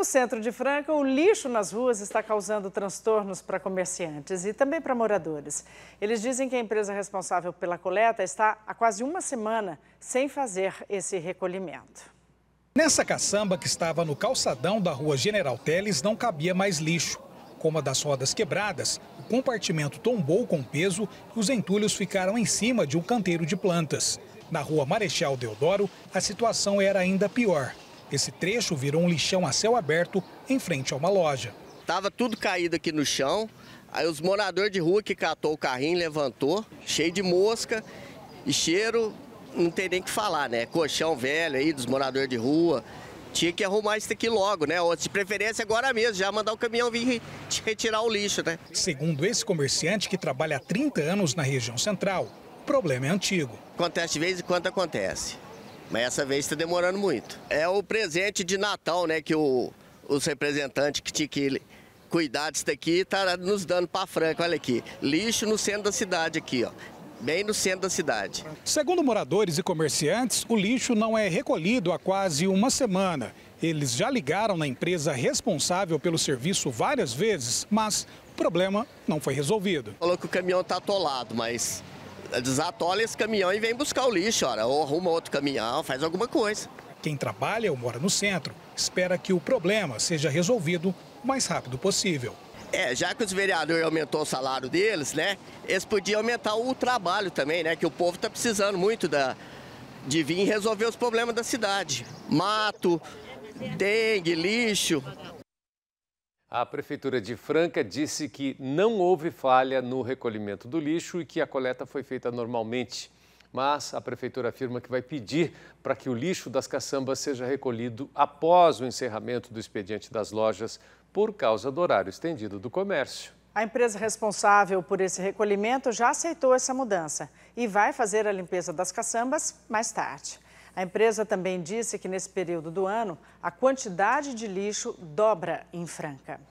No centro de Franca, o lixo nas ruas está causando transtornos para comerciantes e também para moradores. Eles dizem que a empresa responsável pela coleta está há quase uma semana sem fazer esse recolhimento. Nessa caçamba que estava no calçadão da rua General Teles não cabia mais lixo. Com uma das rodas quebradas, o compartimento tombou com peso e os entulhos ficaram em cima de um canteiro de plantas. Na rua Marechal Deodoro, a situação era ainda pior. Esse trecho virou um lixão a céu aberto em frente a uma loja. Tava tudo caído aqui no chão. Aí os moradores de rua que catou o carrinho, levantou, cheio de mosca e cheiro, não tem nem que falar, né? Colchão velho aí dos moradores de rua. Tinha que arrumar isso aqui logo, né? Ou de preferência agora mesmo, já mandar o caminhão vir retirar o lixo, né? Segundo esse comerciante que trabalha há 30 anos na região central, o problema é antigo. Acontece de vez em quando acontece. Mas essa vez está demorando muito. É o presente de Natal, né, que o, os representantes que tinham que cuidar disso daqui tá nos dando para Franca. Olha aqui, lixo no centro da cidade aqui, ó bem no centro da cidade. Segundo moradores e comerciantes, o lixo não é recolhido há quase uma semana. Eles já ligaram na empresa responsável pelo serviço várias vezes, mas o problema não foi resolvido. Falou que o caminhão está atolado, mas desatola esse caminhão e vem buscar o lixo, ora, ou arruma outro caminhão, faz alguma coisa. Quem trabalha ou mora no centro espera que o problema seja resolvido o mais rápido possível. É, já que os vereadores aumentou o salário deles, né? Eles podiam aumentar o trabalho também, né? Que o povo está precisando muito da, de vir resolver os problemas da cidade. Mato, dengue, lixo, a Prefeitura de Franca disse que não houve falha no recolhimento do lixo e que a coleta foi feita normalmente. Mas a Prefeitura afirma que vai pedir para que o lixo das caçambas seja recolhido após o encerramento do expediente das lojas, por causa do horário estendido do comércio. A empresa responsável por esse recolhimento já aceitou essa mudança e vai fazer a limpeza das caçambas mais tarde. A empresa também disse que nesse período do ano, a quantidade de lixo dobra em Franca.